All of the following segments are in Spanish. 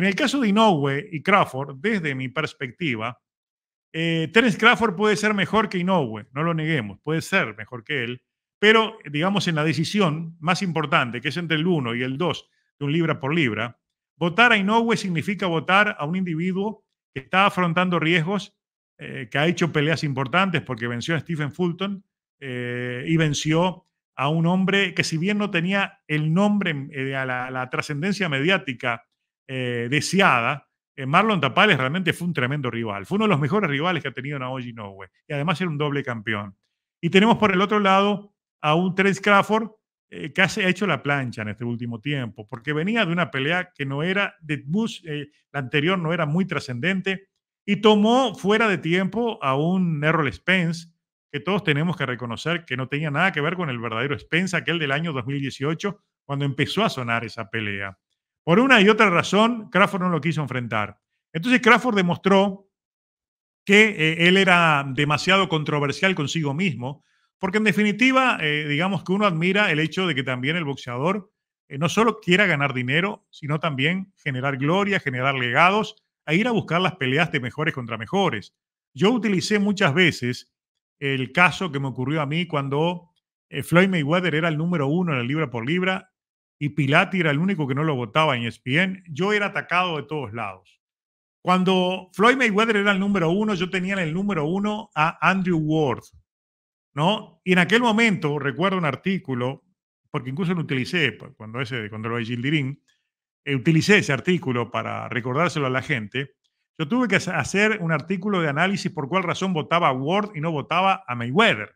En el caso de Inoue y Crawford, desde mi perspectiva, eh, Terence Crawford puede ser mejor que Inoue, no lo neguemos, puede ser mejor que él, pero digamos en la decisión más importante, que es entre el 1 y el 2 de un libra por libra, votar a Inoue significa votar a un individuo que está afrontando riesgos, eh, que ha hecho peleas importantes porque venció a Stephen Fulton eh, y venció a un hombre que si bien no tenía el nombre, la, la trascendencia mediática eh, deseada, eh, Marlon Tapales realmente fue un tremendo rival. Fue uno de los mejores rivales que ha tenido Naoji Inoue. Y además era un doble campeón. Y tenemos por el otro lado a un Trace Crawford eh, que ha hecho la plancha en este último tiempo, porque venía de una pelea que no era, de Bush, la anterior no era muy trascendente, y tomó fuera de tiempo a un Errol Spence, que todos tenemos que reconocer que no tenía nada que ver con el verdadero Spence, aquel del año 2018, cuando empezó a sonar esa pelea. Por una y otra razón, Crawford no lo quiso enfrentar. Entonces Crawford demostró que eh, él era demasiado controversial consigo mismo, porque en definitiva, eh, digamos que uno admira el hecho de que también el boxeador eh, no solo quiera ganar dinero, sino también generar gloria, generar legados, a e ir a buscar las peleas de mejores contra mejores. Yo utilicé muchas veces el caso que me ocurrió a mí cuando Floyd Mayweather era el número uno en la libra por libra y Pilati era el único que no lo votaba en ESPN, yo era atacado de todos lados. Cuando Floyd Mayweather era el número uno, yo tenía en el número uno a Andrew Ward, ¿no? Y en aquel momento, recuerdo un artículo, porque incluso lo utilicé cuando, ese, cuando lo de Gildirín, eh, utilicé ese artículo para recordárselo a la gente. Yo tuve que hacer un artículo de análisis por cuál razón votaba a Ward y no votaba a Mayweather.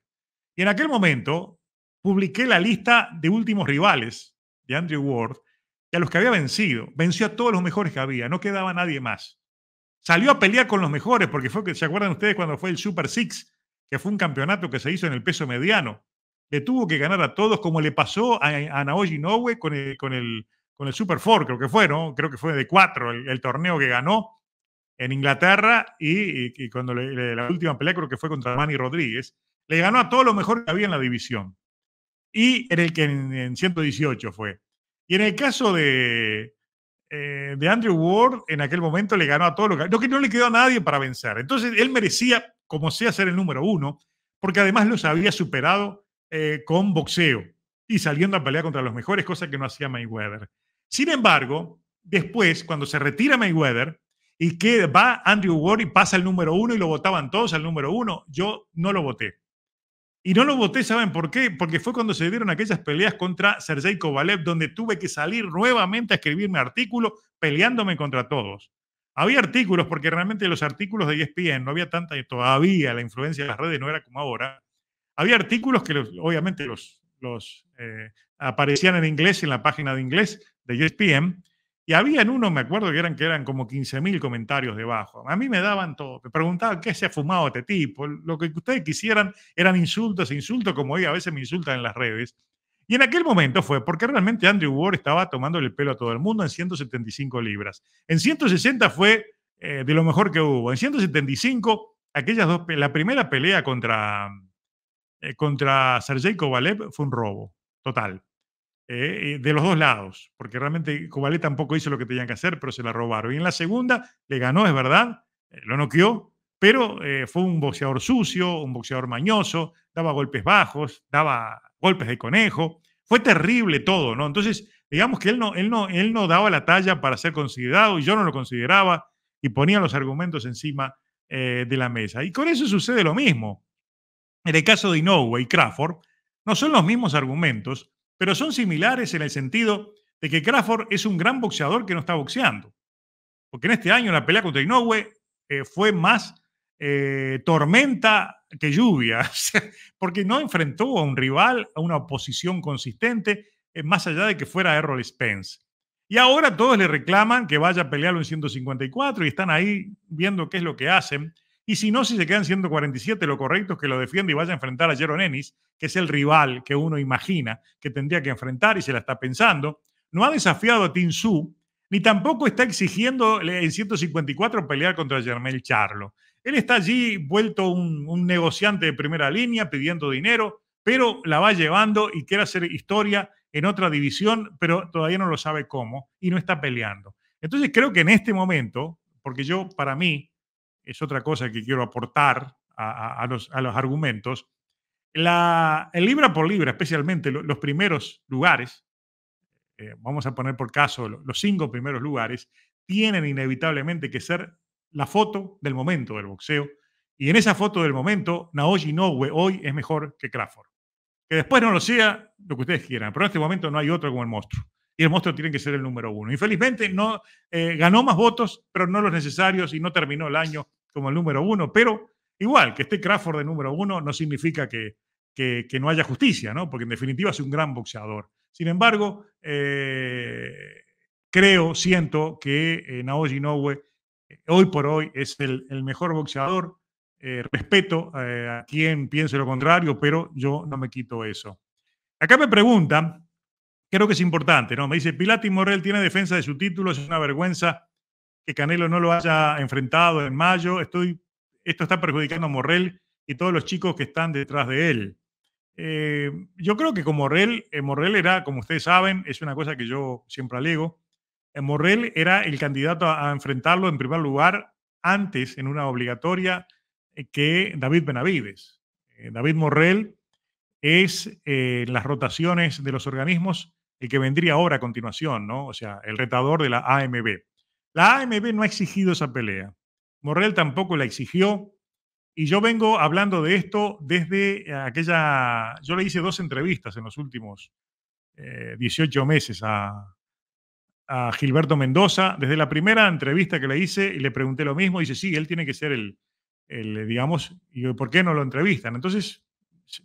Y en aquel momento publiqué la lista de últimos rivales de Andrew Ward, que a los que había vencido, venció a todos los mejores que había, no quedaba nadie más. Salió a pelear con los mejores, porque ¿se acuerdan ustedes cuando fue el Super Six? Que fue un campeonato que se hizo en el peso mediano. Le tuvo que ganar a todos, como le pasó a, Naoji Nowe con el, con, el, con el Super Four, creo que fue, ¿no? Creo que fue de cuatro el, torneo que ganó en Inglaterra y, cuando la última pelea creo que fue contra Manny Rodríguez, le ganó a todos los mejores que había en la división y en el que en, 118 fue. Y en el caso de, eh, de Andrew Ward, en aquel momento le ganó a todos los Lo que no le quedó a nadie para vencer. Entonces él merecía, como sea, ser el número uno, porque además los había superado eh, con boxeo y saliendo a pelear contra los mejores, cosa que no hacía Mayweather. Sin embargo, después, cuando se retira Mayweather, y que va Andrew Ward y pasa el número uno y lo votaban todos al número uno. Yo no lo voté. Y no lo voté, ¿saben por qué? Porque fue cuando se dieron aquellas peleas contra Sergei Kovalev, donde tuve que salir nuevamente a escribirme artículo peleándome contra todos. Había artículos, porque realmente los artículos de ESPN no había tanta, todavía la influencia de las redes no era como ahora. Había artículos que obviamente los, los eh, aparecían en inglés, en la página de inglés de ESPN, y había en uno, me acuerdo que eran, que eran como 15.000 comentarios debajo. A mí me daban todo. Me preguntaban qué se ha fumado este tipo. Lo que ustedes quisieran eran insultos, insultos, como hoy a veces me insultan en las redes. Y en aquel momento fue porque realmente Andrew Ward estaba tomándole el pelo a todo el mundo en 175 libras. En 160 fue eh, de lo mejor que hubo. En 175, aquellas dos, la primera pelea contra, eh, contra Sergey Kovalev fue un robo total. Eh, eh, de los dos lados, porque realmente Cobalé tampoco hizo lo que tenían que hacer, pero se la robaron. Y en la segunda le ganó, es verdad, eh, lo noqueó, pero fue un boxeador sucio, un boxeador mañoso, daba golpes bajos, daba golpes de conejo, fue terrible todo, ¿no? Entonces, digamos que él no, él no, él no daba la talla para ser considerado, y yo no lo consideraba, y ponía los argumentos encima de la mesa. Y con eso sucede lo mismo. En el caso de Inoue y Crawford, no son los mismos argumentos, pero son similares en el sentido de que Crawford es un gran boxeador que no está boxeando. Porque en este año la pelea contra Inoue eh, fue más eh, tormenta que lluvia, porque no enfrentó a un rival, a una oposición consistente, eh, más allá de que fuera Errol Spence. Y ahora todos le reclaman que vaya a pelearlo en 154 y están ahí viendo qué es lo que hacen. Y si no, si se quedan 147, lo correcto es que lo defienda y vaya a enfrentar a Jeron Ennis, que es el rival que uno imagina que tendría que enfrentar y se la está pensando. No ha desafiado a Tin ni tampoco está exigiendo en 154 pelear contra Jermel Charlo. Él está allí vuelto un, un negociante de primera línea pidiendo dinero, pero la va llevando y quiere hacer historia en otra división, pero todavía no lo sabe cómo y no está peleando. Entonces creo que en este momento, porque yo para mí es otra cosa que quiero aportar a, los, argumentos. La, el libra por libra, especialmente los primeros lugares, eh, vamos a poner por caso los cinco primeros lugares, tienen inevitablemente que ser la foto del momento del boxeo. Y en esa foto del momento, Naoji Inoue hoy es mejor que Crawford. Que después no lo sea, lo que ustedes quieran, pero en este momento no hay otro como el monstruo y el monstruo tiene que ser el número uno. Infelizmente no eh, ganó más votos, pero no los necesarios y no terminó el año como el número uno. Pero igual, que esté Crawford de número uno no significa que, no haya justicia, Porque en definitiva es un gran boxeador. Sin embargo, eh, creo, siento que eh, Naoji Inoue hoy por hoy es el, el mejor boxeador. respeto a quien piense lo contrario, pero yo no me quito eso. Acá me preguntan creo que es importante, ¿no? Me dice, y Morrell tiene defensa de su título, es una vergüenza que Canelo no lo haya enfrentado en mayo, Estoy, esto está perjudicando a Morrell y todos los chicos que están detrás de él. Eh, yo creo que con Morrell, eh, Morrell era, como ustedes saben, es una cosa que yo siempre alego, eh, Morrell era el candidato a, enfrentarlo en primer lugar antes en una obligatoria que David Benavides. David Morrell es las rotaciones de los organismos el que vendría ahora a continuación, ¿no? O sea, el retador de la AMB. La AMB no ha exigido esa pelea. Morrell tampoco la exigió. Y yo vengo hablando de esto desde aquella... Yo le hice dos entrevistas en los últimos 18 eh, meses a, Gilberto Mendoza. Desde la primera entrevista que le hice y le pregunté lo mismo, dice, sí, él tiene que ser el, el eh, digamos, ¿por qué no lo entrevistan? Entonces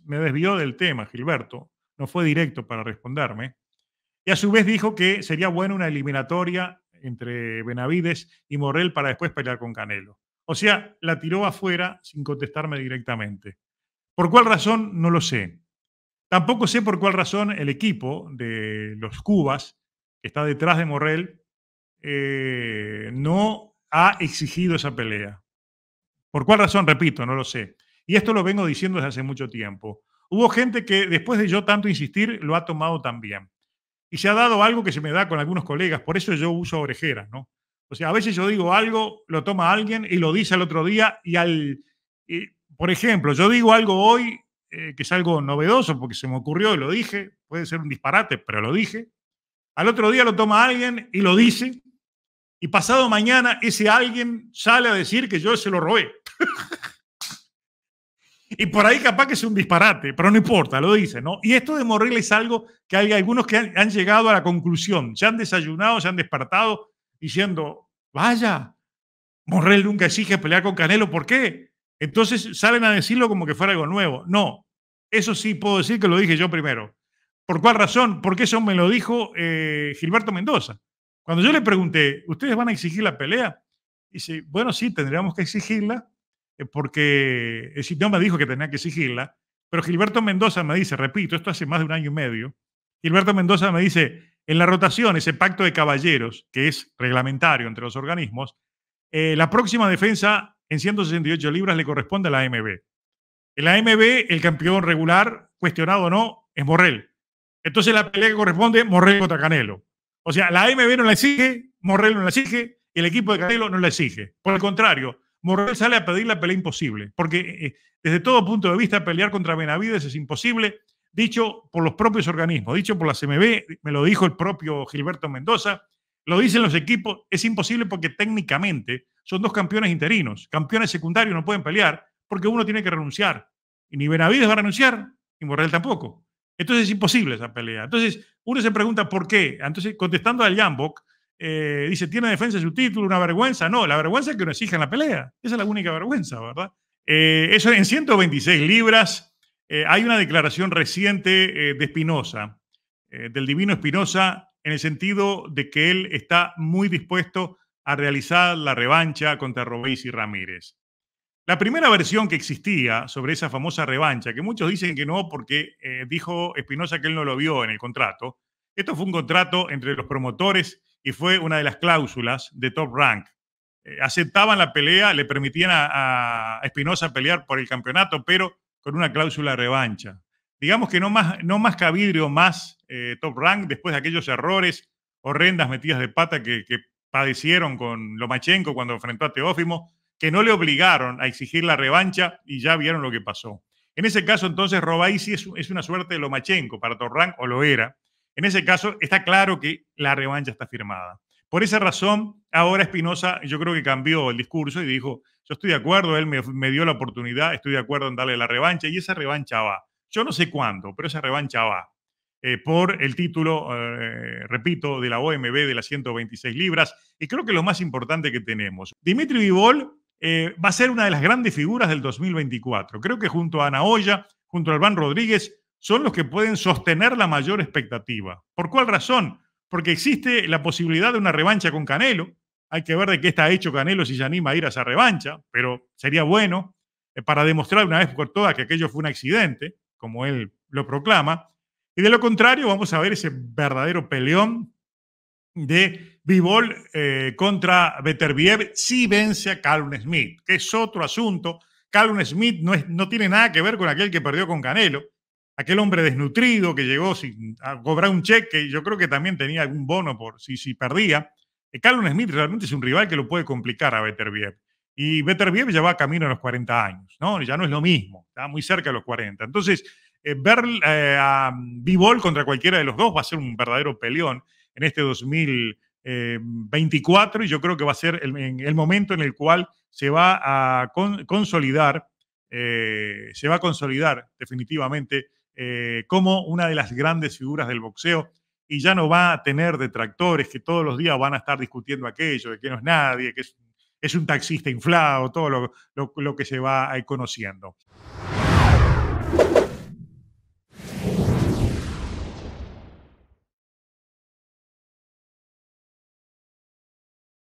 me desvió del tema, Gilberto. No fue directo para responderme y a su vez dijo que sería buena una eliminatoria entre Benavides y Morrel para después pelear con Canelo. O sea, la tiró afuera sin contestarme directamente. ¿Por cuál razón? No lo sé. Tampoco sé por cuál razón el equipo de los Cubas, que está detrás de Morrell, eh, no ha exigido esa pelea. ¿Por cuál razón? Repito, no lo sé. Y esto lo vengo diciendo desde hace mucho tiempo. Hubo gente que después de yo tanto insistir, lo ha tomado también. Y se ha dado algo que se me da con algunos colegas, por eso yo uso orejeras, ¿no? O sea, a veces yo digo algo, lo toma alguien y lo dice al otro día y al... Y, por ejemplo, yo digo algo hoy eh, que es algo novedoso porque se me ocurrió y lo dije, puede ser un disparate, pero lo dije. Al otro día lo toma alguien y lo dice. Y pasado mañana ese alguien sale a decir que yo se lo robé. Y por ahí capaz que es un disparate, pero no importa, lo dice, ¿no? Y esto de Morrell es algo que hay algunos que han, llegado a la conclusión, se han desayunado, se han despertado diciendo, vaya, Morrell nunca exige pelear con Canelo, ¿por qué? Entonces salen a decirlo como que fuera algo nuevo. No, eso sí puedo decir que lo dije yo primero. ¿Por cuál razón? Porque eso me lo dijo eh, Gilberto Mendoza. Cuando yo le pregunté, ¿ustedes van a exigir la pelea? Dice, bueno, sí, tendríamos que exigirla, eh, porque no me dijo que tenía que exigirla, pero Gilberto Mendoza me dice, repito, esto hace más de un año y medio, Gilberto Mendoza me dice, en la rotación, ese pacto de caballeros, que es reglamentario entre los organismos, eh, la próxima defensa en 168 libras le corresponde a la AMB. la AMB, el campeón regular, cuestionado o no, es Morrell. Entonces la pelea que corresponde, Morrell contra Canelo. O sea, la AMB no la exige, Morrell no la exige, y el equipo de Canelo no la exige. Por el contrario, Morrell sale a pedir la pelea imposible, porque eh, eh, desde todo punto de vista pelear contra Benavides es imposible, dicho por los propios organismos, dicho por la CMB, me lo dijo el propio Gilberto Mendoza, lo dicen los equipos, es imposible porque técnicamente son dos campeones interinos, campeones secundarios no pueden pelear porque uno tiene que renunciar. Y ni Benavides va a renunciar, ni Morrell tampoco. Entonces es imposible esa pelea. Entonces uno se pregunta por qué. Entonces, contestando al Jambok, eh, dice, ¿tiene defensa de su título? ¿Una vergüenza? No, la vergüenza es que no exijan la pelea. Esa es la única vergüenza, ¿verdad? Eh, eso en 126 libras. Eh, hay una declaración reciente de Espinosa, del divino Espinosa, en el sentido de que él está muy dispuesto a realizar la revancha contra Robéis y Ramírez. La primera versión que existía sobre esa famosa revancha, que muchos dicen que no porque dijo Espinosa que él no lo vio en el contrato, esto fue un contrato entre los promotores y fue una de las cláusulas de Top Rank. Eh, aceptaban la pelea, le permitían a, Espinosa pelear por el campeonato, pero con una cláusula de revancha. Digamos que no más, no más más eh, Top Rank, después de aquellos errores, horrendas metidas de pata que, padecieron con Lomachenko cuando enfrentó a Teófimo, que no le obligaron a exigir la revancha y ya vieron lo que pasó. En ese caso, entonces, Robaisi es, es una suerte de Lomachenko para top rank, o lo era, en ese caso, está claro que la revancha está firmada. Por esa razón, ahora Espinosa yo creo que cambió el discurso y dijo, yo estoy de acuerdo, él me, dio la oportunidad, estoy de acuerdo en darle la revancha y esa revancha va. Yo no sé cuándo, pero esa revancha va. Eh, por el título, eh, repito, de la OMB de las 126 libras y creo que lo más importante que tenemos. Dimitri Vivol eh, va a ser una de las grandes figuras del 2024. Creo que junto a Ana Olla, junto a Albán Rodríguez, son los que pueden sostener la mayor expectativa. ¿Por cuál razón? Porque existe la posibilidad de una revancha con Canelo. Hay que ver de qué está hecho Canelo si se anima a ir a esa revancha, pero sería bueno eh, para demostrar una vez por todas que aquello fue un accidente, como él lo proclama. Y de lo contrario, vamos a ver ese verdadero peleón de Bivol eh, contra Beterbiev si vence a Calvin Smith, que es otro asunto. Calvin Smith no, es, no tiene nada que ver con aquel que perdió con Canelo aquel hombre desnutrido que llegó a cobrar un cheque, yo creo que también tenía algún bono por si, si perdía. Eh, Carlos Smith realmente es un rival que lo puede complicar a Beterbiev. Y Beterbiev ya va camino a los 40 años, ¿no? Ya no es lo mismo, está muy cerca de los 40. Entonces, eh, ver eh, a Bivol contra cualquiera de los dos va a ser un verdadero peleón en este 2024 y yo creo que va a ser el, momento en el cual se va a consolidar, se va a consolidar definitivamente eh, como una de las grandes figuras del boxeo y ya no va a tener detractores que todos los días van a estar discutiendo aquello, de que no es nadie, que es, un taxista inflado, todo lo, lo que se va conociendo.